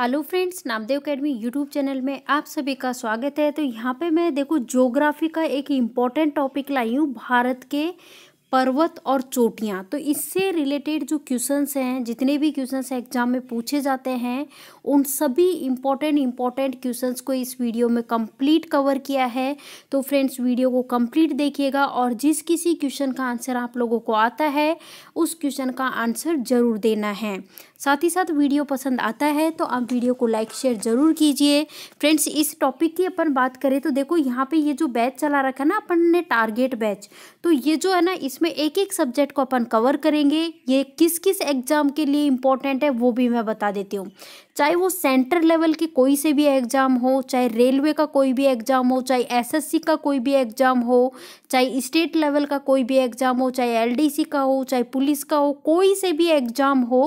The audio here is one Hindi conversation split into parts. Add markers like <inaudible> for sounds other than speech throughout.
hello friends Namdev Academy YouTube channel में आप सभी का स्वागत है तो यहाँ पे मैं देखो ज्योग्राफी का एक इम्पॉर्टेंट टॉपिक लाई हूँ भारत के पर्वत और चोटियाँ तो इससे रिलेटेड जो क्वेश्चंस हैं जितने भी क्वेश्चंस एग्जाम में पूछे जाते हैं उन सभी इम्पॉर्टेंट इम्पॉर्टेंट क्वेश्चंस को इस वीडियो में कंप्लीट कवर किया है तो फ्रेंड्स वीडियो को कंप्लीट देखिएगा और जिस किसी क्वेश्चन का आंसर आप लोगों को आता है उस क्वेश्चन का आंसर ज़रूर देना है साथ ही साथ वीडियो पसंद आता है तो आप वीडियो को लाइक शेयर ज़रूर कीजिए फ्रेंड्स इस टॉपिक की अपन बात करें तो देखो यहाँ पे ये जो बैच चला रखा है ना अपन ने टारगेट बैच तो ये जो है ना इसमें में एक एक सब्जेक्ट को अपन कवर करेंगे ये किस किस एग्ज़ाम के लिए इंपॉर्टेंट है वो भी मैं बता देती हूँ चाहे वो सेंटर लेवल के कोई से भी एग्ज़ाम हो चाहे रेलवे का कोई भी एग्ज़ाम हो चाहे एसएससी का कोई भी एग्ज़ाम हो चाहे स्टेट लेवल का कोई भी एग्ज़ाम हो चाहे एलडीसी का हो चाहे पुलिस का हो कोई से भी एग्ज़ाम हो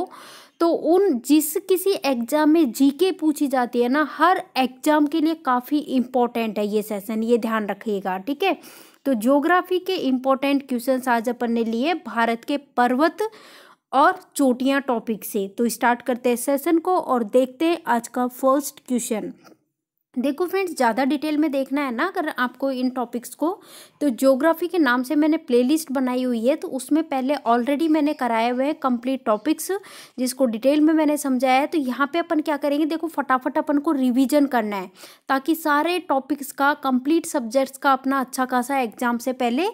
तो उन जिस किसी एग्ज़ाम में जीके पूछी जाती है ना हर एग्ज़ाम के लिए काफ़ी इम्पोर्टेंट है ये सेशन ये ध्यान रखिएगा ठीक है तो ज्योग्राफी के इम्पोर्टेंट क्वेश्चन आज अपन ने लिए भारत के पर्वत और चोटियाँ टॉपिक से तो स्टार्ट करते हैं सेशन को और देखते हैं आज का फर्स्ट क्वेश्चन देखो फ्रेंड्स ज़्यादा डिटेल में देखना है ना अगर आपको इन टॉपिक्स को तो ज्योग्राफी के नाम से मैंने प्लेलिस्ट बनाई हुई है तो उसमें पहले ऑलरेडी मैंने कराए हुए हैं कंप्लीट टॉपिक्स जिसको डिटेल में मैंने समझाया है तो यहाँ पे अपन क्या करेंगे देखो फटाफट अपन को रिवीजन करना है ताकि सारे टॉपिक्स का कम्प्लीट सब्जेक्ट्स का अपना अच्छा खासा एग्जाम से पहले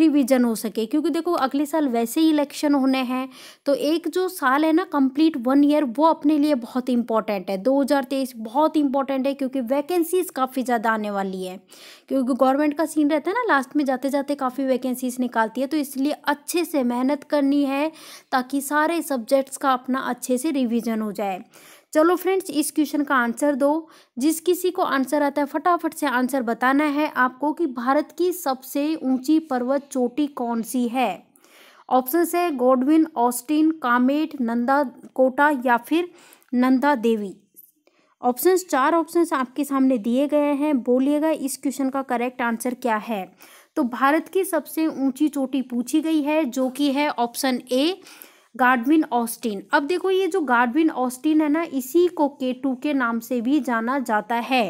रिविज़न हो सके क्योंकि देखो अगले साल वैसे ही इलेक्शन होने हैं तो एक जो साल है ना कम्प्लीट वन ईयर वो अपने लिए बहुत इंपॉर्टेंट है दो बहुत इंपॉर्टेंट है क्योंकि वह वैकेंसीज़ काफ़ी ज़्यादा आने वाली है क्योंकि गवर्नमेंट का सीन रहता है ना लास्ट में जाते जाते काफ़ी वैकेंसीज़ निकालती है तो इसलिए अच्छे से मेहनत करनी है ताकि सारे सब्जेक्ट्स का अपना अच्छे से रिविज़न हो जाए चलो फ्रेंड्स इस क्वेश्चन का आंसर दो जिस किसी को आंसर आता है फटाफट से आंसर बताना है आपको कि भारत की सबसे ऊंची पर्वत चोटी कौन सी है ऑप्शन है गोडविन ऑस्टिन कामेट नंदा कोटा या फिर नंदा देवी ऑप्शंस चार ऑप्शंस आपके सामने दिए गए हैं बोलिएगा इस क्वेश्चन का करेक्ट आंसर क्या है तो भारत की सबसे ऊंची चोटी पूछी गई है जो कि है ऑप्शन ए गार्डविन ऑस्टिन अब देखो ये जो गार्डविन ऑस्टिन है ना इसी को के टू के नाम से भी जाना जाता है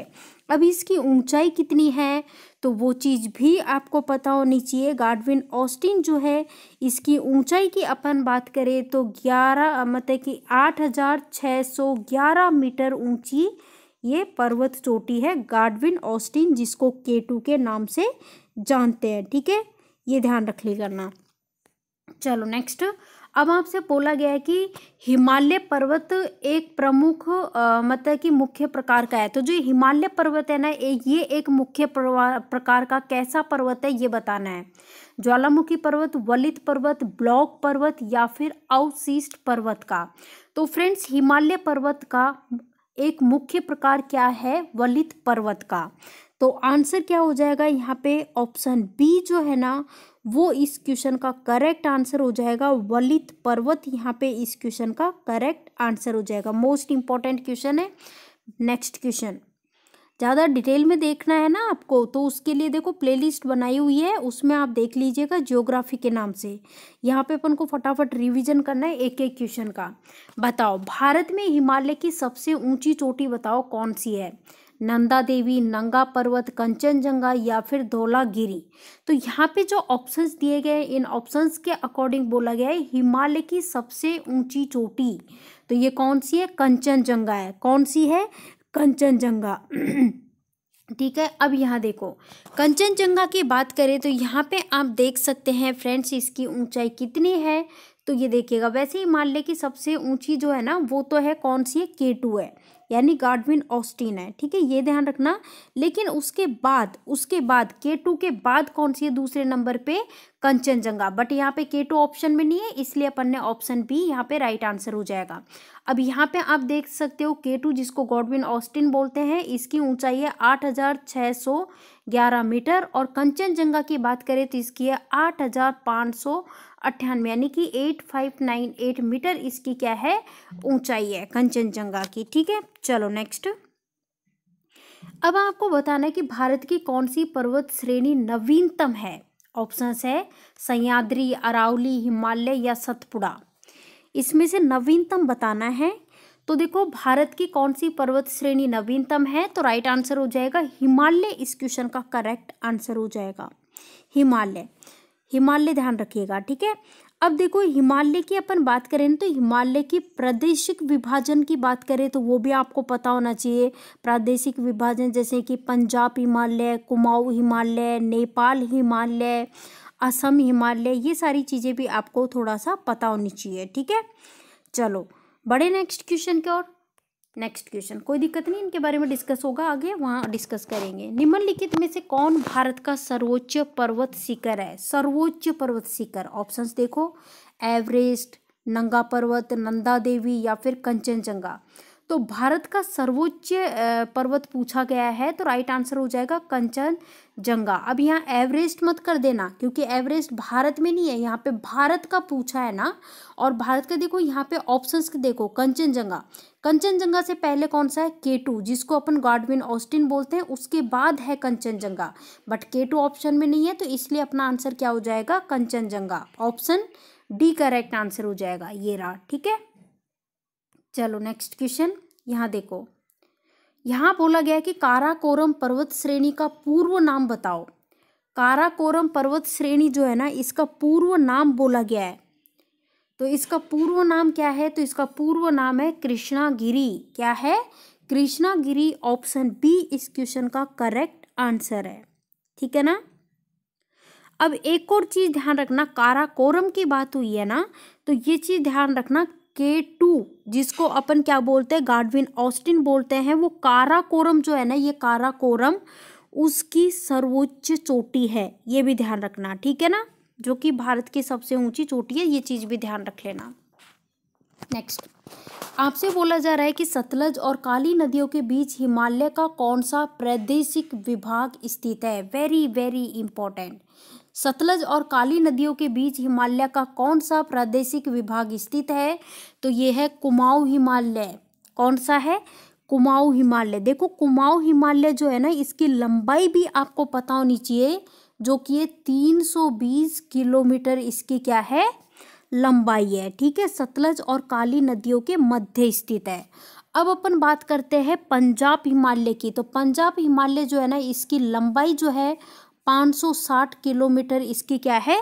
अब इसकी ऊंचाई कितनी है तो वो चीज़ भी आपको पता होनी चाहिए गार्डविन ऑस्टिन जो है इसकी ऊंचाई की अपन बात करें तो ग्यारह मतलब कि आठ हज़ार छः सौ ग्यारह मीटर ऊंची ये पर्वत चोटी है गार्डविन ऑस्टिन जिसको टू के नाम से जानते हैं ठीक है ये ध्यान रख ली करना चलो नेक्स्ट अब आपसे बोला गया है कि हिमालय पर्वत एक प्रमुख मतलब कि मुख्य प्रकार का है तो जो हिमालय पर्वत है ना ये एक मुख्य प्रकार का कैसा पर्वत है ये बताना है ज्वालामुखी पर्वत वलित पर्वत ब्लॉक पर्वत या फिर अवशिष्ट पर्वत का तो फ्रेंड्स हिमालय पर्वत का एक मुख्य प्रकार क्या है वलित पर्वत का तो आंसर क्या हो जाएगा यहाँ पे ऑप्शन बी जो है ना वो इस क्वेश्चन का करेक्ट आंसर हो जाएगा वलित पर्वत यहाँ पे इस क्वेश्चन का करेक्ट आंसर हो जाएगा मोस्ट इंपॉर्टेंट क्वेश्चन है नेक्स्ट क्वेश्चन ज़्यादा डिटेल में देखना है ना आपको तो उसके लिए देखो प्लेलिस्ट बनाई हुई है उसमें आप देख लीजिएगा ज्योग्राफी के नाम से यहाँ पे अपन को फटाफट रिवीजन करना है एक एक क्वेश्चन का बताओ भारत में हिमालय की सबसे ऊंची चोटी बताओ कौन सी है नंदा देवी नंगा पर्वत कंचनजंगा या फिर गिरी तो यहाँ पे जो ऑप्शंस दिए गए इन ऑप्शंस के अकॉर्डिंग बोला गया है हिमालय की सबसे ऊंची चोटी तो ये कौन सी है कंचनजंगा है कौन सी है कंचनजंगा <clears throat> ठीक है अब यहाँ देखो कंचनजंगा की बात करें तो यहाँ पे आप देख सकते हैं फ्रेंड्स इसकी ऊंचाई कितनी है तो ये देखिएगा वैसे हिमालय की सबसे ऊंची जो है ना वो तो है कौन सी है के टू है यानी गार्डविन ऑस्टिन है ठीक है ये ध्यान रखना लेकिन उसके बाद उसके बाद के टू के बाद कौन सी है दूसरे नंबर पे कंचनजंगा बट यहाँ पे के टू ऑप्शन में नहीं है इसलिए अपन ने ऑप्शन बी यहाँ पे राइट आंसर हो जाएगा अब यहाँ पे आप देख सकते हो के टू जिसको गॉडविन ऑस्टिन बोलते हैं इसकी ऊंचाई है आठ हज़ार छः सौ ग्यारह मीटर और कंचनजंगा की बात करें तो इसकी है आठ हज़ार पाँच सौ अट्ठानवे यानी कि eight five nine eight metre इसकी क्या है ऊंचाई है कंचनजंगा की ठीक है चलो नेक्स्ट अब आपको बताना है कि भारत की कौन सी पर्वत श्रेणी नवीनतम है ऑप्शंस है सयाद्री अरावली हिमालय या सतपुड़ा इसमें से नवीनतम बताना है तो देखो भारत की कौन सी पर्वत श्रेणी नवीनतम है तो राइट आंसर हो जाएगा हिमालय इस क्वेश्चन का करेक्ट आंसर हो जाएगा हिमालय हिमालय ध्यान रखिएगा ठीक है अब देखो हिमालय की अपन बात करें तो हिमालय की प्रादेशिक विभाजन की बात करें तो वो भी आपको पता होना चाहिए प्रादेशिक विभाजन जैसे कि पंजाब हिमालय कुमाऊँ हिमालय नेपाल हिमालय असम हिमालय ये सारी चीज़ें भी आपको थोड़ा सा पता होनी चाहिए ठीक है चलो बड़े नेक्स्ट क्वेश्चन की ओर नेक्स्ट क्वेश्चन कोई दिक्कत नहीं इनके बारे में डिस्कस होगा आगे वहाँ डिस्कस करेंगे निम्नलिखित में से कौन भारत का सर्वोच्च पर्वत शिखर है सर्वोच्च पर्वत शिखर ऑप्शंस देखो एवरेस्ट नंगा पर्वत नंदा देवी या फिर कंचनजंगा तो भारत का सर्वोच्च पर्वत पूछा गया है तो राइट आंसर हो जाएगा कंचन जंगा अब यहाँ एवरेस्ट मत कर देना क्योंकि एवरेस्ट भारत में नहीं है यहाँ पे भारत का पूछा है ना और भारत का देखो यहाँ पे ऑप्शंस देखो कंचनजंगा कंचनजंगा से पहले कौन सा है केटू जिसको अपन गॉडविन ऑस्टिन बोलते हैं उसके बाद है कंचनजंगा बट केटू ऑप्शन में नहीं है तो इसलिए अपना आंसर क्या हो जाएगा Kanchenjunga option D correct answer हो जाएगा ये रहा ठीक है चलो नेक्स्ट क्वेश्चन यहाँ देखो यहाँ बोला गया कि काराकोरम पर्वत श्रेणी का पूर्व नाम बताओ काराकोरम पर्वत श्रेणी जो है ना इसका पूर्व नाम बोला गया है तो इसका पूर्व नाम क्या है तो इसका पूर्व नाम है कृष्णागिरी क्या है कृष्णागिरी ऑप्शन बी इस क्वेश्चन का करेक्ट आंसर है ठीक है ना अब एक और चीज़ ध्यान रखना काराकोरम की बात हुई है ना तो ये चीज़ ध्यान रखना के टू जिसको अपन क्या बोलते हैं गार्डविन ऑस्टिन बोलते हैं वो काराकोरम जो है ना ये काराकोरम उसकी सर्वोच्च चोटी है ये भी ध्यान रखना ठीक है ना जो कि भारत की सबसे ऊंची चोटी है ये चीज़ भी ध्यान रख लेना नेक्स्ट आपसे बोला जा रहा है कि सतलज और काली नदियों के बीच हिमालय का कौन सा प्रादेशिक विभाग स्थित है वेरी वेरी इंपॉर्टेंट सतलज और काली नदियों के बीच हिमालय का कौन सा प्रादेशिक विभाग स्थित है तो ये है कुमाऊ हिमालय कौन सा है कुमाऊ हिमालय देखो कुमाऊ हिमालय जो है ना इसकी लंबाई भी आपको पता होनी चाहिए जो कि ये 320 किलोमीटर इसकी क्या है लंबाई है ठीक है सतलज और काली नदियों के मध्य स्थित है अब अपन बात करते हैं पंजाब हिमालय की तो पंजाब हिमालय जो है ना इसकी लंबाई जो है 560 किलोमीटर इसकी क्या है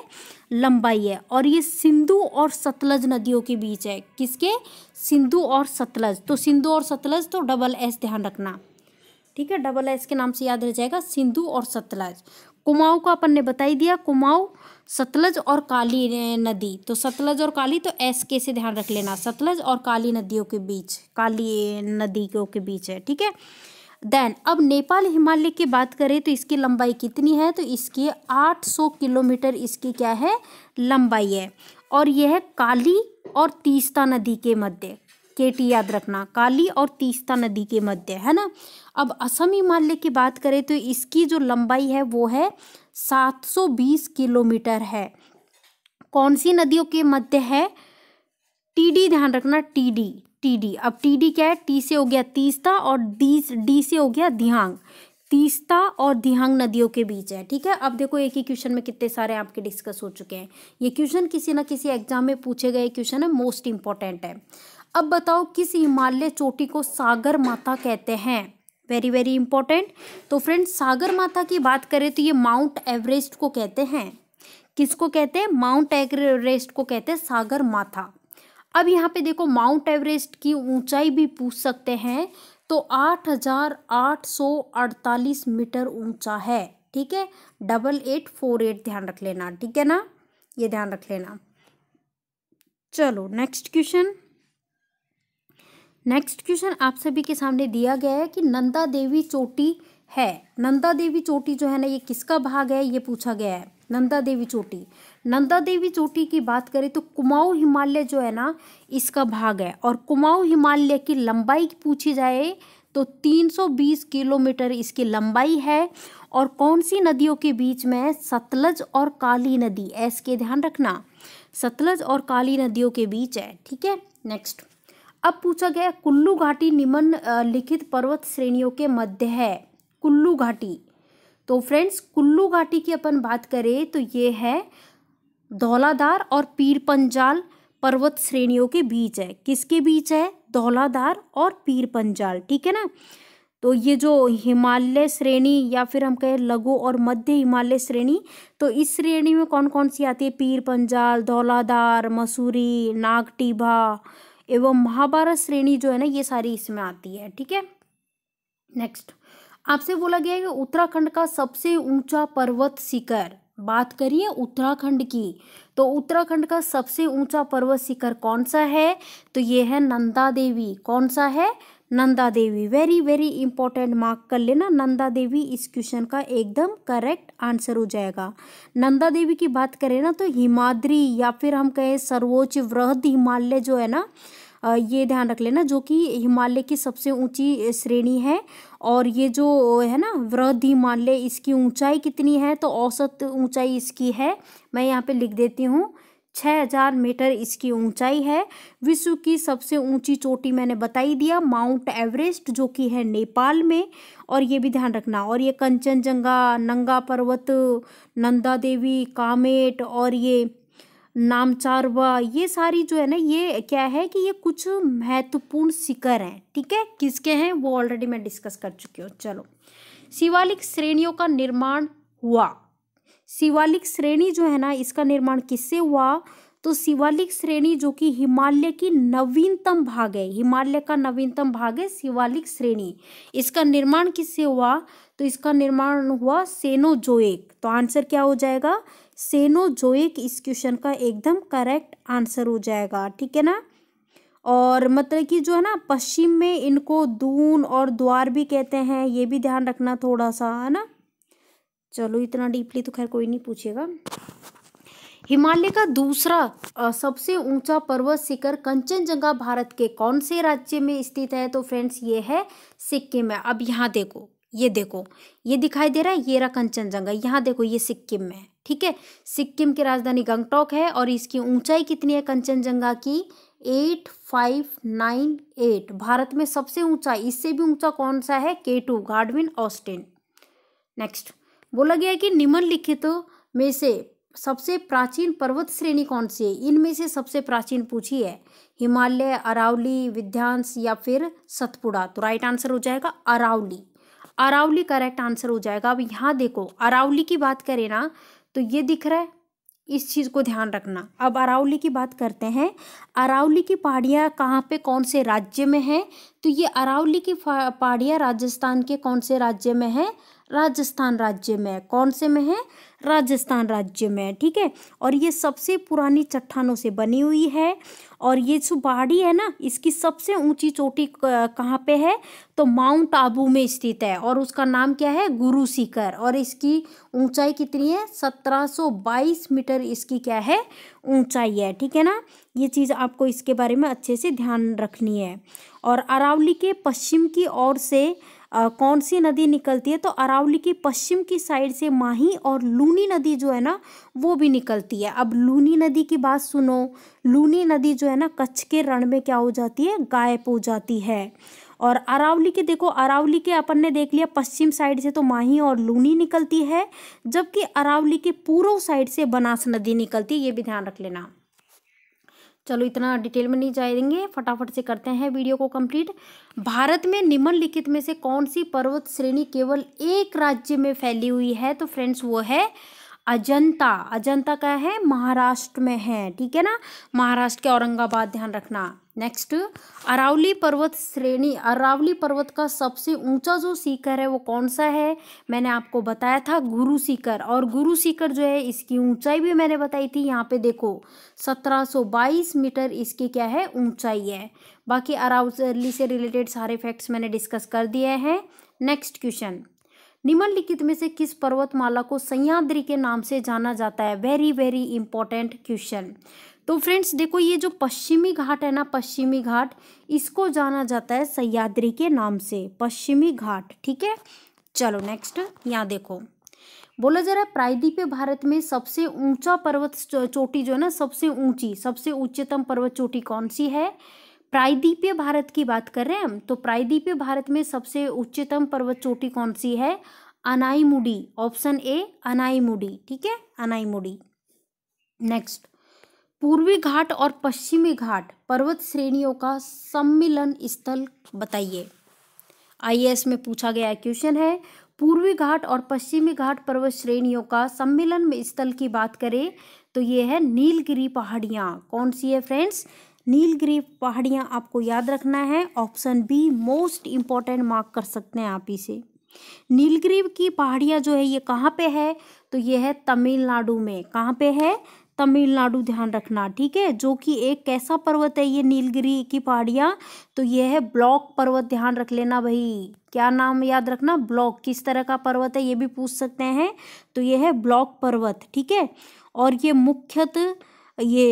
लंबाई है और ये सिंधु और सतलज नदियों के बीच है किसके सिंधु और सतलज तो सिंधु और सतलज तो डबल एस ध्यान रखना ठीक है डबल एस के नाम से याद रह जाएगा सिंधु और सतलज कुमाऊँ का अपन ने बताई दिया कुमाऊँ सतलज और काली नदी तो सतलज और काली तो एस के से ध्यान रख लेना सतलज और काली नदियों के बीच काली नदियों के बीच है ठीक है देन अब नेपाल हिमालय की बात करें तो इसकी लंबाई कितनी है तो इसकी 800 किलोमीटर इसकी क्या है लंबाई है और यह काली और तीस्ता नदी के मध्य केटी याद रखना काली और तीस्ता नदी के मध्य है ना अब असम हिमालय की बात करें तो इसकी जो लंबाई है वो है 720 किलोमीटर है कौन सी नदियों के मध्य है टीडी ध्यान रखना टीडी टी डी अब टी डी क्या है टी से हो गया तीस्ता और डी डी से हो गया दिहांग तीस्ता और दिहांग नदियों के बीच है ठीक है अब देखो एक ही क्वेश्चन में कितने सारे आपके डिस्कस हो चुके हैं ये क्वेश्चन किसी ना किसी एग्जाम में पूछे गए क्वेश्चन है मोस्ट इंपॉर्टेंट है अब बताओ किस हिमालय चोटी को सागर माता कहते हैं वेरी वेरी इंपॉर्टेंट तो फ्रेंड सागर माता की बात करें तो ये माउंट एवरेस्ट को कहते हैं किसको कहते हैं माउंट एवरेस्ट को कहते हैं सागर माथा अब यहाँ पे देखो माउंट एवरेस्ट की ऊंचाई भी पूछ सकते हैं तो आठ हजार आठ सौ अड़तालीस मीटर ऊंचा है ठीक है डबल एट फोर एट ध्यान रख लेना ठीक है ना ये ध्यान रख लेना चलो नेक्स्ट क्वेश्चन नेक्स्ट क्वेश्चन आप सभी के सामने दिया गया है कि नंदा देवी चोटी है नंदा देवी चोटी जो है ना ये किसका भाग है ये पूछा गया है नंदा देवी चोटी नंदा देवी चोटी की बात करें तो कुमाऊँ हिमालय जो है ना इसका भाग है और कुमाऊँ हिमालय की लंबाई पूछी जाए तो 320 किलोमीटर इसकी लंबाई है और कौन सी नदियों के बीच में सतलज और काली नदी ऐस के ध्यान रखना सतलज और काली नदियों के बीच है ठीक है नेक्स्ट अब पूछा गया कुल्लू घाटी निम्न लिखित पर्वत श्रेणियों के मध्य है कुल्लू घाटी तो फ्रेंड्स कुल्लू घाटी की अपन बात करें तो ये है धौलाधार और पीर पंजाल पर्वत श्रेणियों के बीच है किसके बीच है धौलाधार और पीर पंजाल ठीक है ना तो ये जो हिमालय श्रेणी या फिर हम कहें लघु और मध्य हिमालय श्रेणी तो इस श्रेणी में कौन कौन सी आती है पीर पंजाल धौलाधार मसूरी नागटीभा एवं महाभारत श्रेणी जो है ना ये सारी इसमें आती है ठीक है नेक्स्ट आपसे बोला गया है कि उत्तराखंड का सबसे ऊंचा पर्वत शिखर बात करिए उत्तराखंड की तो उत्तराखंड का सबसे ऊंचा पर्वत शिखर कौन सा है तो ये है नंदा देवी कौन सा है Nanda Devi very very important mark कर लेना नंदा देवी इस क्वेश्चन का एकदम करेक्ट आंसर हो जाएगा नंदा देवी की बात करें ना तो हिमाद्री या फिर हम कहें सर्वोच्च वृहद हिमालय जो है ना ये ध्यान रख लेना जो कि हिमालय की सबसे ऊंची श्रेणी है और ये जो है ना वृद्धि मान ले इसकी ऊंचाई कितनी है तो औसत ऊंचाई इसकी है मैं यहाँ पे लिख देती हूँ छः हजार मीटर इसकी ऊंचाई है विश्व की सबसे ऊंची चोटी मैंने बताई दिया माउंट एवरेस्ट जो कि है नेपाल में और ये भी ध्यान रखना और ये कंचनजंगा नंगा पर्वत नंदा देवी कामेट और ये नामचार व ये सारी जो है ना ये क्या है कि ये कुछ महत्वपूर्ण शिखर हैं ठीक है किसके हैं वो ऑलरेडी मैं डिस्कस कर चुकी हूँ चलो शिवालिक श्रेणियों का निर्माण हुआ शिवालिक श्रेणी जो है ना इसका निर्माण किससे हुआ तो शिवालिक श्रेणी जो कि हिमालय की नवीनतम भाग है हिमालय का नवीनतम भाग है शिवालिक श्रेणी इसका निर्माण किससे हुआ तो इसका निर्माण हुआ सेनोजोएक तो आंसर क्या हो जाएगा सेनोजोइक इस क्वेश्चन का एकदम करेक्ट आंसर हो जाएगा ठीक है ना और मतलब कि जो है ना पश्चिम में इनको दून और द्वार भी कहते हैं ये भी ध्यान रखना थोड़ा सा है ना चलो इतना डीपली तो खैर कोई नहीं पूछेगा हिमालय का दूसरा सबसे ऊंचा पर्वत शिखर कंचनजंगा भारत के कौन से राज्य में स्थित है तो फ्रेंड्स ये है सिक्किम है अब यहाँ देखो ये देखो ये दिखाई दे रहा है ये रहा कंचनजंगा यहाँ देखो ये सिक्किम में है ठीक है सिक्किम की राजधानी गंगटोक है और इसकी ऊंचाई कितनी है कंचनजंगा की eight five nine eight Bharat में सबसे ऊंचा इससे भी ऊंचा कौन सा है के टू गार्डविन ऑस्टिन नेक्स्ट बोला गया कि निम्नलिखित तो में से सबसे प्राचीन पर्वत श्रेणी कौन सी है इनमें से सबसे प्राचीन पूछी है हिमालय अरावली विध्यांश या फिर सतपुड़ा तो राइट आंसर हो जाएगा अरावली अरावली करेक्ट आंसर हो जाएगा अब यहाँ देखो अरावली की बात करें ना तो ये दिख रहा है इस चीज़ को ध्यान रखना अब अरावली की बात करते हैं अरावली की पहाड़ियाँ कहाँ पे कौन से राज्य में है तो ये अरावली की पहाड़ियाँ राजस्थान के कौन से राज्य में है राजस्थान राज्य में है कौन से में है राजस्थान राज्य में ठीक है और ये सबसे पुरानी चट्टानों से बनी हुई है और ये जो पहाड़ी है ना इसकी सबसे ऊंची चोटी कहाँ पे है तो माउंट आबू में स्थित है और उसका नाम क्या है गुरु शिखर और इसकी ऊंचाई कितनी है 1722 मीटर इसकी क्या है ऊंचाई है ठीक है ना ये चीज़ आपको इसके बारे में अच्छे से ध्यान रखनी है और अरावली के पश्चिम की ओर से कौन सी नदी निकलती है तो अरावली की पश्चिम की साइड से माही और लूनी नदी जो है ना वो भी निकलती है अब लूनी नदी की बात सुनो लूनी नदी जो है ना कच्छ के रण में क्या हो जाती है गायब हो जाती है और अरावली के देखो अरावली के अपन ने देख लिया पश्चिम साइड से तो माही और लूनी निकलती है जबकि अरावली के पूर्व साइड से बनास नदी निकलती है ये भी ध्यान रख लेना चलो इतना डिटेल में नहीं जाएंगे फटाफट से करते हैं वीडियो को कंप्लीट भारत में निम्नलिखित में से कौन सी पर्वत श्रेणी केवल एक राज्य में फैली हुई है तो फ्रेंड्स वो है अजंता अजंता क्या है महाराष्ट्र में है ठीक है ना महाराष्ट्र के औरंगाबाद ध्यान रखना नेक्स्ट अरावली पर्वत श्रेणी अरावली पर्वत का सबसे ऊंचा जो सीकर है वो कौन सा है मैंने आपको बताया था गुरु सीकर और गुरु सीकर जो है इसकी ऊंचाई भी मैंने बताई थी यहाँ पे देखो 1722 मीटर इसकी क्या है ऊंचाई है बाकी अरावली से रिलेटेड सारे फैक्ट्स मैंने डिस्कस कर दिए हैं नेक्स्ट क्वेश्चन निम्नलिखित में से किस पर्वतमाला को सह्याद्री के नाम से जाना जाता है वेरी वेरी इंपॉर्टेंट क्वेश्चन तो फ्रेंड्स देखो ये जो पश्चिमी घाट है ना पश्चिमी घाट इसको जाना जाता है सयाद्री के नाम से पश्चिमी घाट ठीक है चलो नेक्स्ट यहाँ देखो बोला जा रहा है प्रायद्वीप भारत में सबसे ऊंचा पर्वत चोटी जो है ना सबसे ऊंची सबसे उच्चतम पर्वत चोटी कौन सी है प्रायद्वीपीय भारत की बात कर रहे हैं हम तो प्रायद्वीपीय भारत में सबसे उच्चतम पर्वत चोटी कौन सी है अनाईमुडी ऑप्शन ए अनाईमुडी ठीक है अनाईमुडी नेक्स्ट पूर्वी घाट और पश्चिमी घाट पर्वत श्रेणियों का सम्मिलन स्थल बताइए आइए में पूछा गया क्वेश्चन है पूर्वी घाट और पश्चिमी घाट पर्वत श्रेणियों का सम्मिलन में स्थल की बात करें तो ये है नीलगिरी पहाड़ियाँ कौन सी है फ्रेंड्स नीलगिरी पहाड़ियाँ आपको याद रखना है option B most important mark कर सकते हैं आप इसे नीलगिरी की पहाड़ियाँ जो है ये कहाँ पे है तो ये है तमिलनाडु में कहाँ पे है तमिलनाडु ध्यान रखना ठीक है जो कि एक कैसा पर्वत है ये नीलगिरी की पहाड़ियाँ तो ये है ब्लॉक पर्वत ध्यान रख लेना भाई क्या नाम याद रखना ब्लॉक किस तरह का पर्वत है ये भी पूछ सकते हैं तो ये है ब्लॉक पर्वत ठीक है और ये मुख्यतः ये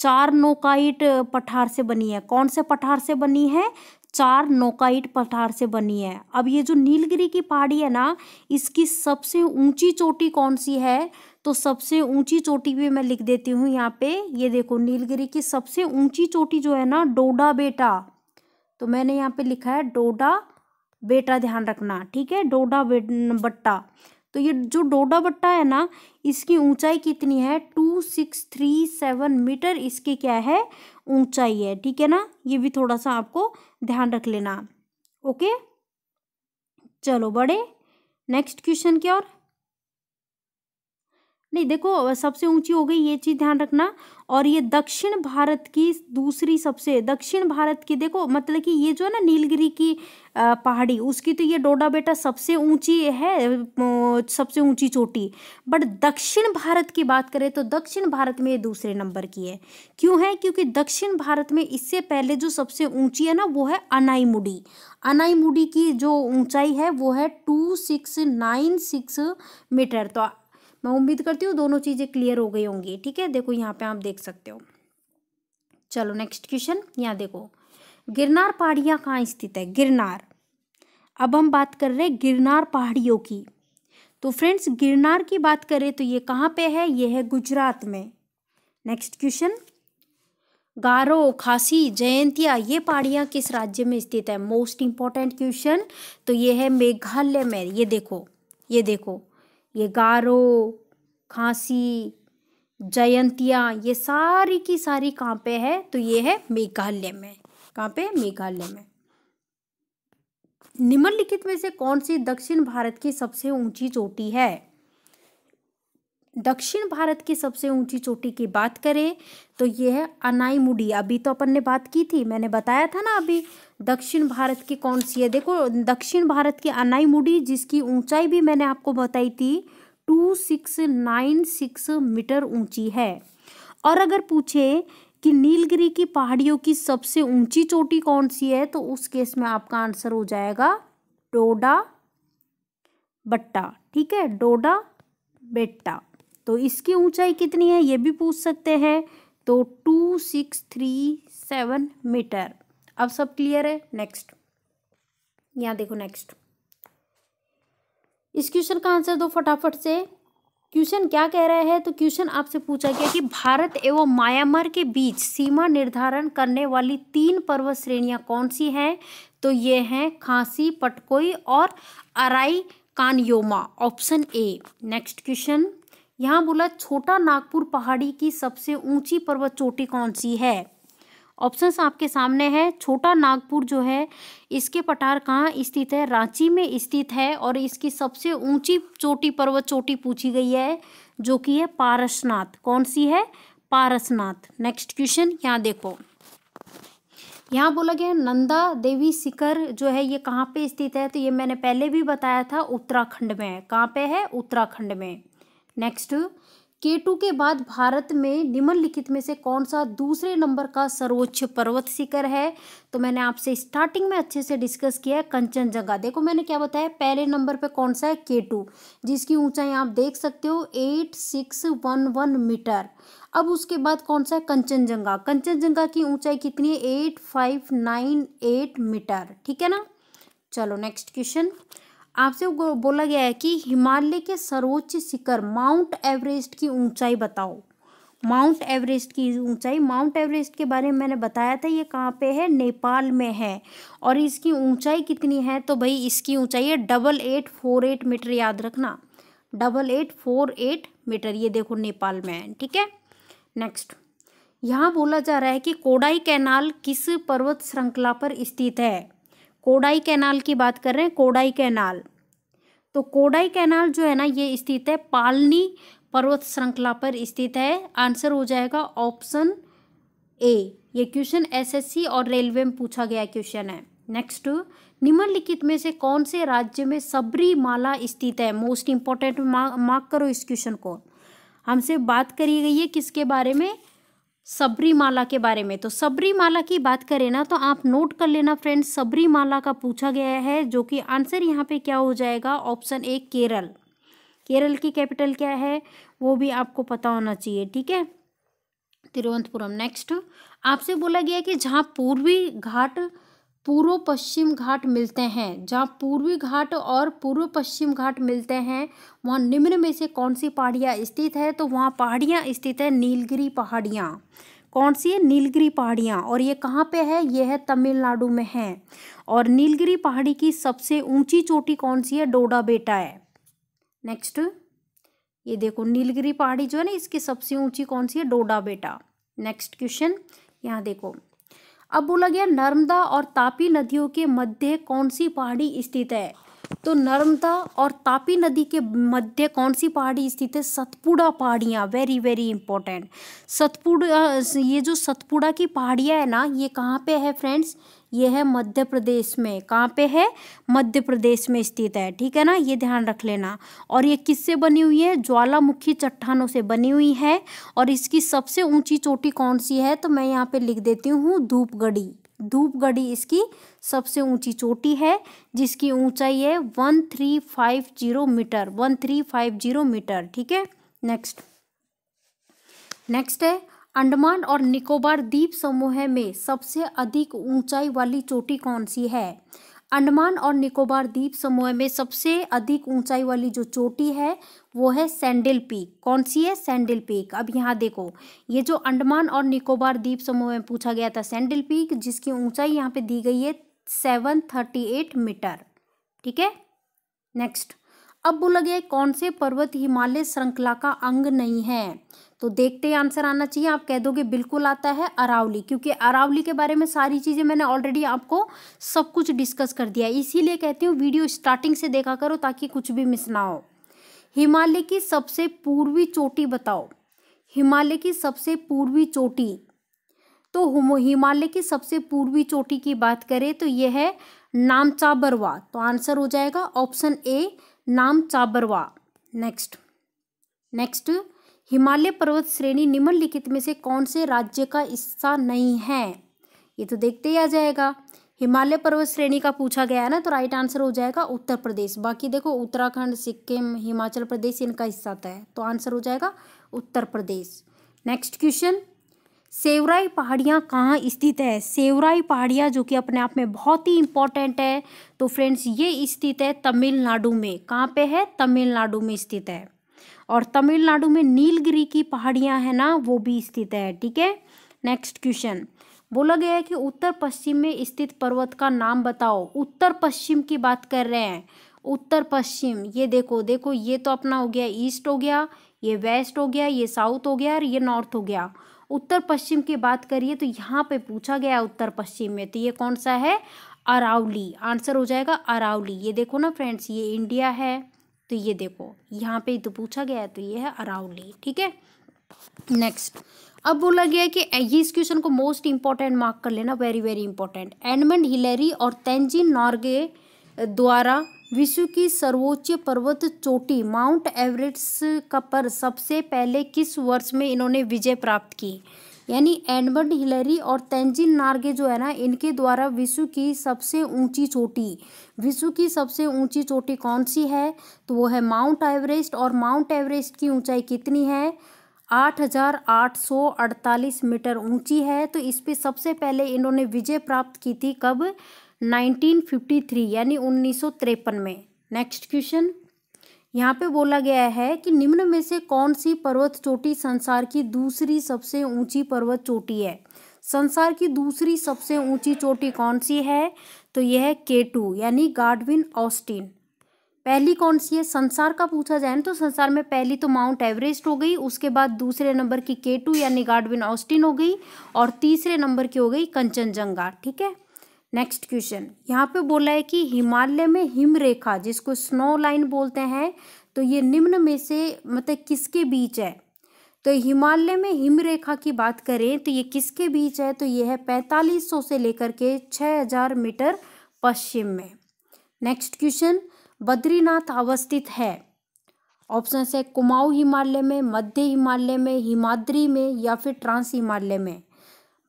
चार नोकाइट पठार से बनी है कौन से पठार से बनी है चार नोकाइट पठार से बनी है अब ये जो नीलगिरी की पहाड़ी है ना इसकी सबसे ऊंची चोटी कौन सी है तो सबसे ऊंची चोटी पे मैं लिख देती हूँ यहाँ पे ये देखो नीलगिरी की सबसे ऊंची चोटी जो है ना डोडा बेटा तो मैंने यहाँ पे लिखा है डोडा बेटा ध्यान रखना ठीक है डोडा बट्टा तो ये जो डोडा बट्टा है ना इसकी ऊंचाई कितनी है two six three seven metre इसकी क्या है ऊंचाई है ठीक है ना ये भी थोड़ा सा आपको ध्यान रख लेना ओके चलो बड़े नेक्स्ट क्वेश्चन की ओर नहीं देखो सबसे ऊंची हो गई ये चीज़ ध्यान रखना और ये दक्षिण भारत की दूसरी सबसे दक्षिण भारत की देखो मतलब कि ये जो है ना नीलगिरी की पहाड़ी उसकी तो ये डोडा बेटा सबसे ऊंची है सबसे ऊंची चोटी बट दक्षिण भारत की बात करें तो दक्षिण भारत में ये दूसरे नंबर की है क्यों है क्योंकि दक्षिण भारत में इससे पहले जो सबसे ऊंची है ना वो है अनाईमुडी अनाईमुडी की जो ऊंचाई है वो है two six nine six metre तो मैं उम्मीद करती हूँ दोनों चीज़ें क्लियर हो गई होंगी ठीक है देखो यहाँ पे आप देख सकते हो चलो नेक्स्ट क्वेश्चन यहाँ देखो गिरनार पहाड़ियाँ कहाँ स्थित है गिरनार अब हम बात कर रहे हैं गिरनार पहाड़ियों की तो फ्रेंड्स गिरनार की बात करें तो ये कहाँ पे है ये है गुजरात में नेक्स्ट क्वेश्चन गारो खासी जयंतिया ये पहाड़ियाँ किस राज्य में स्थित है मोस्ट इम्पॉर्टेंट क्वेश्चन तो ये है मेघालय में ये देखो ये देखो ये गारो खांसी जयंतिया ये सारी की सारी कहाँ पे है तो ये है मेघालय में कहाँ पे मेघालय में निम्नलिखित में से कौन सी दक्षिण भारत की सबसे ऊंची चोटी है दक्षिण भारत की सबसे ऊंची चोटी की बात करें तो ये है अनाईमुडी अभी तो अपन ने बात की थी मैंने बताया था ना अभी दक्षिण भारत की कौन सी है देखो दक्षिण भारत की अनाईमुडी जिसकी ऊंचाई भी मैंने आपको बताई थी two six nine six metre ऊंची है और अगर पूछे कि नीलगिरी की पहाड़ियों की सबसे ऊंची चोटी कौन सी है तो उस केस में आपका आंसर हो जाएगा डोडा बट्टा ठीक है डोडा बेट्टा तो इसकी ऊंचाई कितनी है ये भी पूछ सकते हैं तो two six three seven metre अब सब क्लियर है नेक्स्ट यहाँ देखो नेक्स्ट इस क्वेश्चन का आंसर दो फटाफट से क्वेश्चन क्या कह रहा है तो क्वेश्चन आपसे पूछा गया कि भारत एवं म्यांमार के बीच सीमा निर्धारण करने वाली तीन पर्वत श्रेणियां कौन सी हैं तो ये हैं खांसी पटकोई और अराई Yoma option A next question यहाँ बोला छोटा नागपुर पहाड़ी की सबसे ऊंची पर्वत चोटी कौन सी है ऑप्शंस आपके सामने है छोटा नागपुर जो है इसके पठार कहाँ स्थित है रांची में स्थित है और इसकी सबसे ऊंची चोटी पर्वत चोटी पूछी गई है जो कि है पारसनाथ कौन सी है पारसनाथ नेक्स्ट क्वेश्चन यहाँ देखो यहाँ बोला गया नंदा देवी शिखर जो है ये कहाँ पे स्थित है तो ये मैंने पहले भी बताया था उत्तराखंड में है कहाँ पे है उत्तराखंड में नेक्स्ट के टू के बाद भारत में निम्नलिखित में से कौन सा दूसरे नंबर का सर्वोच्च पर्वत शिखर है तो मैंने आपसे स्टार्टिंग में अच्छे से डिस्कस किया है कंचनजंगा देखो मैंने क्या बताया पहले नंबर पे कौन सा है के टू जिसकी ऊंचाई आप देख सकते हो eight six one one metre अब उसके बाद कौन सा है कंचनजंगा कंचनजंगा की ऊंचाई कितनी है eight five nine eight metre ठीक है ना चलो नेक्स्ट क्वेश्चन आपसे बोला गया है कि हिमालय के सर्वोच्च शिखर माउंट एवरेस्ट की ऊंचाई बताओ माउंट एवरेस्ट की ऊंचाई माउंट एवरेस्ट के बारे में मैंने बताया था ये कहाँ पे है नेपाल में है और इसकी ऊंचाई कितनी है तो भाई इसकी ऊंचाई है double eight four eight metre याद रखना double eight four eight metre ये देखो नेपाल में है ठीक है नेक्स्ट यहाँ बोला जा रहा है कि कोडाई कैनाल किस पर्वत श्रृंखला पर स्थित है कोडाई कैनाल की बात कर रहे हैं कोडाई कैनाल तो कोडाई कैनाल जो है ना ये स्थित है पालनी पर्वत श्रृंखला पर स्थित है आंसर हो जाएगा ऑप्शन ए ये क्वेश्चन एसएससी और रेलवे में पूछा गया क्वेश्चन है नेक्स्ट निम्नलिखित में से कौन से राज्य में सबरीमाला स्थित है मोस्ट इम्पोर्टेंट मार्क करो इस क्वेश्चन को हमसे बात करी गई है किसके बारे में सबरी माला के बारे में तो सबरी माला की बात करें ना तो आप नोट कर लेना फ्रेंड्स सबरी माला का पूछा गया है जो कि आंसर यहाँ पे क्या हो जाएगा ऑप्शन ए केरल केरल की कैपिटल क्या है वो भी आपको पता होना चाहिए ठीक है तिरुवनंतपुरम नेक्स्ट आपसे बोला गया कि जहाँ पूर्वी घाट पूर्व पश्चिम घाट मिलते हैं जहाँ पूर्वी घाट और पूर्व पश्चिम घाट मिलते हैं वहाँ निम्न में से कौन सी पहाड़ियाँ स्थित है तो वहाँ पहाड़ियाँ स्थित है नीलगिरी पहाड़ियाँ कौन सी है नीलगिरी पहाड़ियाँ और ये कहाँ पे है ये है तमिलनाडु में है और नीलगिरी पहाड़ी की सबसे ऊंची चोटी कौन सी है डोडा बेटा है नेक्स्ट ये देखो नीलगिरी पहाड़ी जो है ना इसकी सबसे ऊंची कौन सी है डोडा बेटा नेक्स्ट क्वेश्चन यहाँ देखो अब बोला गया नर्मदा और तापी नदियों के मध्य कौन सी पहाड़ी स्थित है तो नर्मदा और तापी नदी के मध्य कौन सी पहाड़ी स्थित है सतपुड़ा पहाड़ियाँ वेरी वेरी इंपॉर्टेंट सतपुड़ा ये जो सतपुड़ा की पहाड़ियाँ है ना ये कहाँ पे है फ्रेंड्स ये है मध्य प्रदेश में कहाँ पे है मध्य प्रदेश में स्थित है ठीक है ना ये ध्यान रख लेना और ये किससे बनी हुई है ज्वालामुखी चट्टानों से बनी हुई है और इसकी सबसे ऊंची चोटी कौन सी है तो मैं यहाँ पे लिख देती हूँ धूपगढ़ी धूपगढ़ी इसकी सबसे ऊंची चोटी है जिसकी ऊंचाई है one three five zero metre one three five zero metre ठीक है नेक्स्ट नेक्स्ट है अंडमान और निकोबार द्वीप समूह में सबसे अधिक ऊंचाई वाली चोटी कौन सी है अंडमान और निकोबार द्वीप समूह में सबसे अधिक ऊंचाई वाली जो चोटी है वो है सैंडल पीक कौन सी है सैंडल पीक अब यहाँ देखो ये जो अंडमान और निकोबार द्वीप समूह में पूछा गया था सैंडल पीक जिसकी ऊंचाई यहाँ पे दी गई है सेवन थर्टी एट मीटर ठीक है नेक्स्ट अब बोला गया कौन से पर्वत हिमालय श्रृंखला का अंग नहीं है तो देखते ही आंसर आना चाहिए आप कह दोगे बिल्कुल आता है अरावली क्योंकि अरावली के बारे में सारी चीज़ें मैंने ऑलरेडी आपको सब कुछ डिस्कस कर दिया इसीलिए कहती हूँ वीडियो स्टार्टिंग से देखा करो ताकि कुछ भी मिस ना हो हिमालय की सबसे पूर्वी चोटी बताओ हिमालय की सबसे पूर्वी चोटी तो हिमालय की सबसे पूर्वी चोटी की बात करें तो यह है नामचा बरवा तो आंसर हो जाएगा ऑप्शन ए नाम चाबरवा नेक्स्ट नेक्स्ट हिमालय पर्वत श्रेणी निम्नलिखित में से कौन से राज्य का हिस्सा नहीं है ये तो देखते ही आ जाएगा हिमालय पर्वत श्रेणी का पूछा गया है ना तो राइट आंसर हो जाएगा उत्तर प्रदेश बाकी देखो उत्तराखंड सिक्किम हिमाचल प्रदेश इनका हिस्सा आता है तो आंसर हो जाएगा उत्तर प्रदेश नेक्स्ट क्वेश्चन सेवराई पहाड़ियाँ कहाँ स्थित है सेवराई पहाड़ियाँ जो कि अपने आप में बहुत ही इम्पोर्टेंट है तो फ्रेंड्स ये स्थित है तमिलनाडु में कहाँ पे है तमिलनाडु में स्थित है और तमिलनाडु में नीलगिरी की पहाड़ियाँ हैं ना वो भी स्थित है ठीक है नेक्स्ट क्वेश्चन बोला गया है कि उत्तर पश्चिम में स्थित पर्वत का नाम बताओ उत्तर पश्चिम की बात कर रहे हैं उत्तर पश्चिम ये देखो देखो ये तो अपना हो गया ईस्ट हो गया ये वेस्ट हो गया ये साउथ हो गया और ये नॉर्थ हो गया उत्तर पश्चिम की बात करिए तो यहाँ पे पूछा गया उत्तर पश्चिम में तो ये कौन सा है अरावली आंसर हो जाएगा अरावली ये देखो ना फ्रेंड्स ये इंडिया है तो ये देखो यहाँ पे तो पूछा गया है तो ये है अरावली ठीक है नेक्स्ट अब बोला गया कि ये इस क्वेश्चन को मोस्ट इंपॉर्टेंट मार्क कर लेना very very important Edmund Hillary और तेंजिन नॉर्गे द्वारा विश्व की सर्वोच्च पर्वत चोटी माउंट एवरेस्ट का पर सबसे पहले किस वर्ष में इन्होंने विजय प्राप्त की यानी एडमंड हिलरी और तेंजिन नार्गे जो है ना इनके द्वारा विश्व की सबसे ऊंची चोटी विश्व की सबसे ऊंची चोटी कौन सी है तो वो है माउंट एवरेस्ट और माउंट एवरेस्ट की ऊंचाई कितनी है आठ हजार आठ सौ अड़तालीस मीटर ऊंची है तो इस पर सबसे पहले इन्होंने विजय प्राप्त की थी कब 1953 यानी उन्नीस में नेक्स्ट क्वेश्चन यहाँ पे बोला गया है कि निम्न में से कौन सी पर्वत चोटी संसार की दूसरी सबसे ऊंची पर्वत चोटी है संसार की दूसरी सबसे ऊंची चोटी कौन सी है तो यह है के टू यानी गार्डविन ऑस्टिन पहली कौन सी है संसार का पूछा जाए ना तो संसार में पहली तो माउंट एवरेस्ट हो गई उसके बाद दूसरे नंबर की के टू यानी गार्डविन ऑस्टिन हो गई और तीसरे नंबर की हो गई कंचनजंगा ठीक है नेक्स्ट क्वेश्चन यहाँ पे बोला है कि हिमालय में हिमरेखा जिसको स्नो लाइन बोलते हैं तो ये निम्न में से मतलब किसके बीच है तो हिमालय में हिमरेखा की बात करें तो ये किसके बीच है तो ये है पैंतालीस सौ से लेकर के छः हजार मीटर पश्चिम में नेक्स्ट क्वेश्चन बद्रीनाथ अवस्थित है ऑप्शन है कुमाऊ हिमालय में मध्य हिमालय में हिमाद्री में या फिर ट्रांस हिमालय में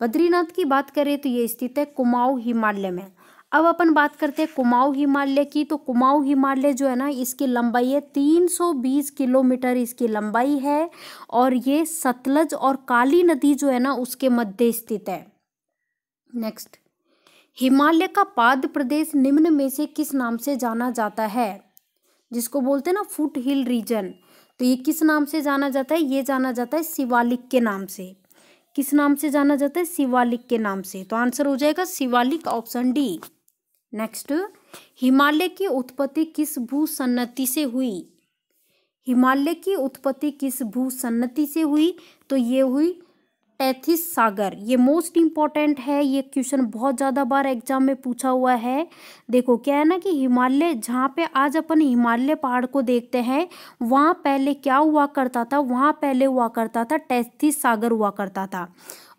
बद्रीनाथ की बात करें तो ये स्थित है कुमाऊ हिमालय में अब अपन बात करते हैं कुमाऊ हिमालय की तो कुमाऊ हिमालय जो है ना इसकी लंबाई है 320 किलोमीटर इसकी लंबाई है और ये सतलज और काली नदी जो है ना उसके मध्य स्थित है नेक्स्ट हिमालय का पाद प्रदेश निम्न में से किस नाम से जाना जाता है जिसको बोलते हैं ना फुट हिल रीजन तो ये किस नाम से जाना जाता है ये जाना जाता है शिवालिक के नाम से किस नाम से जाना जाता है शिवालिक के नाम से तो आंसर हो जाएगा Shivalik option D next Himalaya की उत्पत्ति किस भूसन्नति से हुई हिमालय की उत्पत्ति किस भूसन्नति से हुई तो ये हुई पैथिस सागर ये मोस्ट इम्पॉर्टेंट है ये क्वेश्चन बहुत ज़्यादा बार एग्जाम में पूछा हुआ है देखो क्या है ना कि हिमालय जहाँ पे आज अपन हिमालय पहाड़ को देखते हैं वहाँ पहले क्या हुआ करता था वहाँ पहले हुआ करता था टैथिस सागर हुआ करता था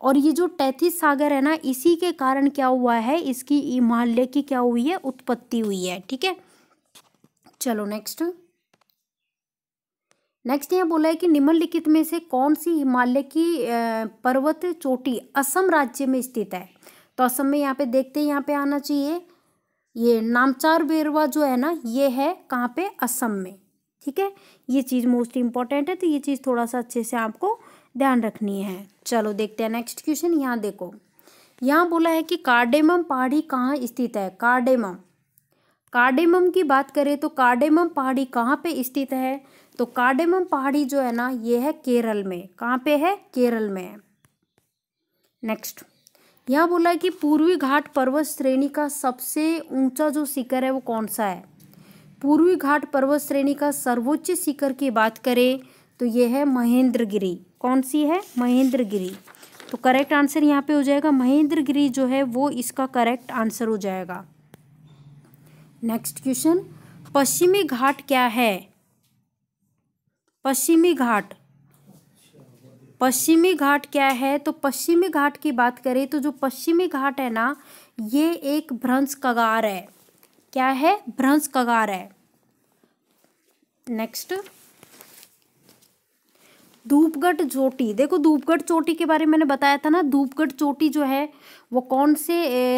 और ये जो टैथिस सागर है ना इसी के कारण क्या हुआ है इसकी हिमालय की क्या हुई है उत्पत्ति हुई है ठीक है चलो नेक्स्ट नेक्स्ट यहाँ बोला है कि निम्नलिखित में से कौन सी हिमालय की पर्वत चोटी असम राज्य में स्थित है तो असम में यहाँ पे देखते हैं यहाँ पे आना चाहिए ये नामचार बेरवा जो है ना ये है कहाँ पे असम में ठीक है ये चीज़ मोस्ट इम्पॉर्टेंट है तो ये चीज़ थोड़ा सा अच्छे से आपको ध्यान रखनी है चलो देखते हैं नेक्स्ट क्वेश्चन यहाँ देखो यहाँ बोला है कि कार्डेमम पहाड़ी कहाँ स्थित है कार्डेमम कार्डेमम की बात करें तो कार्डेमम पहाड़ी कहाँ पे स्थित है तो कार्डेमम पहाड़ी जो है ना ये है केरल में कहाँ पे है केरल में है नेक्स्ट यहाँ बोला है कि पूर्वी घाट पर्वत श्रेणी का सबसे ऊंचा जो शिखर है वो कौन सा है पूर्वी घाट पर्वत श्रेणी का सर्वोच्च शिखर की बात करें तो ये है महेंद्रगिरी कौन सी है महेंद्रगिरी तो करेक्ट आंसर यहाँ पे हो जाएगा महेंद्रगिरी जो है वो इसका करेक्ट आंसर हो जाएगा नेक्स्ट क्वेश्चन पश्चिमी घाट क्या है पश्चिमी घाट पश्चिमी घाट क्या है तो पश्चिमी घाट की बात करें तो जो पश्चिमी घाट है ना ये एक भ्रंश कगार है क्या है भ्रंश कगार है नेक्स्ट धूपगढ़ चोटी देखो धूपगढ़ चोटी के बारे में मैंने बताया था ना धूपगढ़ चोटी जो है वो कौन से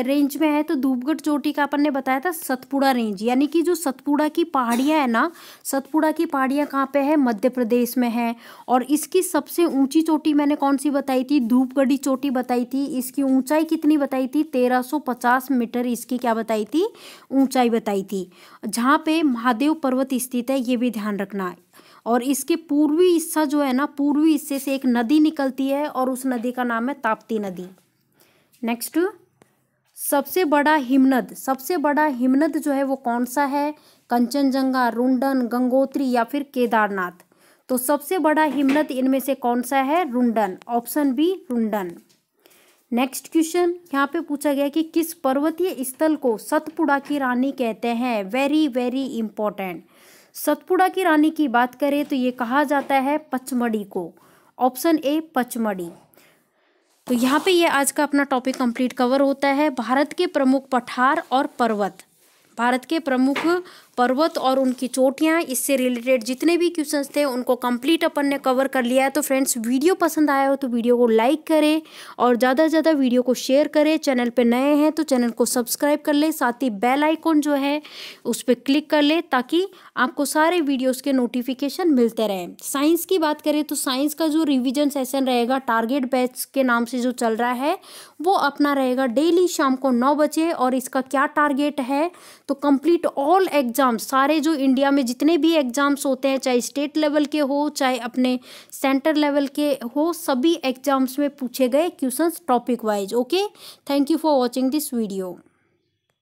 रेंज में है तो धूपगढ़ चोटी का अपन ने बताया था सतपुड़ा रेंज यानी कि जो सतपुड़ा की पहाड़ियाँ है ना सतपुड़ा की पहाड़ियाँ कहाँ पे है मध्य प्रदेश में है और इसकी सबसे ऊंची चोटी मैंने कौन सी बताई थी धूपगढ़ी चोटी बताई थी इसकी ऊंचाई कितनी बताई थी तेरह मीटर इसकी क्या बताई थी ऊँचाई बताई थी जहाँ पे महादेव पर्वत स्थित है ये भी ध्यान रखना और इसके पूर्वी हिस्सा जो है ना पूर्वी हिस्से से एक नदी निकलती है और उस नदी का नाम है ताप्ती नदी नेक्स्ट सबसे बड़ा हिमनद सबसे बड़ा हिमनद जो है वो कौन सा है कंचनजंगा रुंडन गंगोत्री या फिर केदारनाथ तो सबसे बड़ा हिमनद इनमें से कौन सा है रुंडन ऑप्शन बी रुंडन नेक्स्ट क्वेश्चन यहाँ पे पूछा गया कि किस पर्वतीय स्थल को सतपुड़ा की रानी कहते हैं वेरी वेरी इंपॉर्टेंट सतपुड़ा की रानी की बात करें तो ये कहा जाता है पचमढ़ी को ऑप्शन ए पचमढ़ी तो यहाँ पे ये आज का अपना टॉपिक कंप्लीट कवर होता है भारत के प्रमुख पठार और पर्वत भारत के प्रमुख पर्वत और उनकी चोटियाँ इससे रिलेटेड जितने भी क्वेश्चन थे उनको कंप्लीट अपन ने कवर कर लिया है तो फ्रेंड्स वीडियो पसंद आया हो तो वीडियो को लाइक करें और ज़्यादा से ज़्यादा वीडियो को शेयर करें चैनल पर नए हैं तो चैनल को सब्सक्राइब कर लें साथ ही बेल आइकॉन जो है उस पर क्लिक कर लें ताकि आपको सारे वीडियोज़ के नोटिफिकेशन मिलते रहें साइंस की बात करें तो साइंस का जो रिविजन सेशन रहेगा टारगेट बैच के नाम से जो चल रहा है वो अपना रहेगा डेली शाम को नौ बजे और इसका क्या टारगेट है तो कंप्लीट ऑल एग्ज़ाम सारे जो इंडिया में जितने भी एग्ज़ाम्स होते हैं चाहे स्टेट लेवल के हो चाहे अपने सेंटर लेवल के हो सभी एग्ज़ाम्स में पूछे गए question topic wise okay thank you for watching this video